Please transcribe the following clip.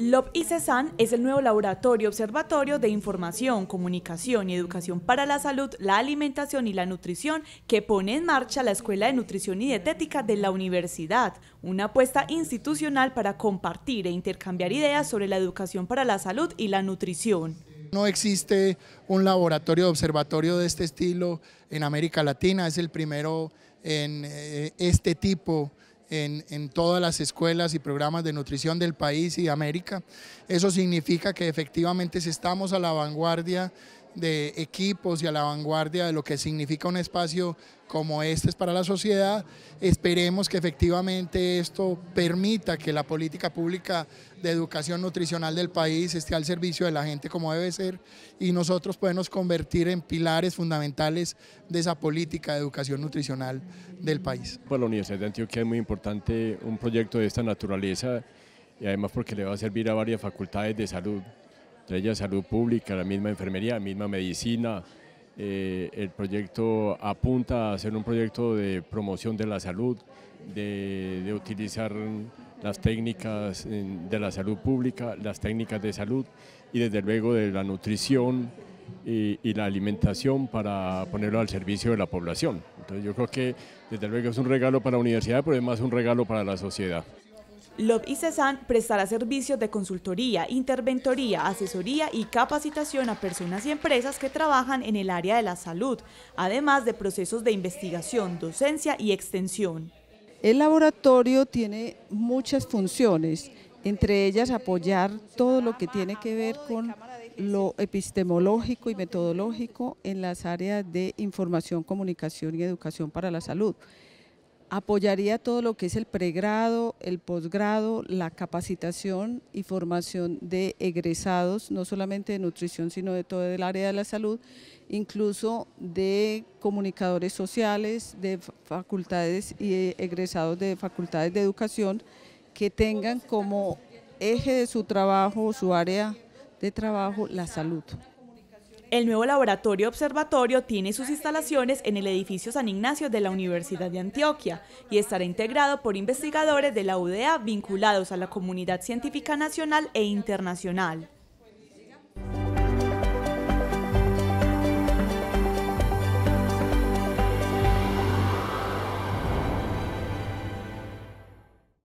LOB ICESAN es el nuevo laboratorio observatorio de información, comunicación y educación para la salud, la alimentación y la nutrición que pone en marcha la Escuela de Nutrición y Dietética de la Universidad, una apuesta institucional para compartir e intercambiar ideas sobre la educación para la salud y la nutrición. No existe un laboratorio observatorio de este estilo en América Latina, es el primero en eh, este tipo de en, todas las escuelas y programas de nutrición del país y de América. Eso significa que efectivamente estamos a la vanguardia de equipos y a la vanguardia de lo que significa un espacio como este es para la sociedad. Esperemos que efectivamente esto permita que la política pública de educación nutricional del país esté al servicio de la gente como debe ser y nosotros podemos convertir en pilares fundamentales de esa política de educación nutricional del país. Para la Universidad de Antioquia es muy importante un proyecto de esta naturaleza y además porque le va a servir a varias facultades de salud entre ellas salud pública, la misma enfermería, la misma medicina. Eh, el proyecto apunta a ser un proyecto de promoción de la salud, de, utilizar las técnicas eh, de la salud pública, las técnicas de salud y desde luego de la nutrición y, y, la alimentación para ponerlo al servicio de la población. Entonces yo creo que desde luego es un regalo para la universidad, pero además es un regalo para la sociedad. Love y CESAN prestará servicios de consultoría, interventoría, asesoría y capacitación a personas y empresas que trabajan en el área de la salud, además de procesos de investigación, docencia y extensión. El laboratorio tiene muchas funciones, entre ellas apoyar todo lo que tiene que ver con lo epistemológico y metodológico en las áreas de información, comunicación y educación para la salud apoyaría todo lo que es el pregrado, el posgrado, la capacitación y formación de egresados, no solamente de nutrición, sino de todo el área de la salud, incluso de comunicadores sociales, de facultades y egresados de facultades de educación que tengan como eje de su trabajo, su área de trabajo, la salud. El nuevo laboratorio observatorio tiene sus instalaciones en el edificio San Ignacio de la Universidad de Antioquia y estará integrado por investigadores de la UDA vinculados a la comunidad científica nacional e internacional.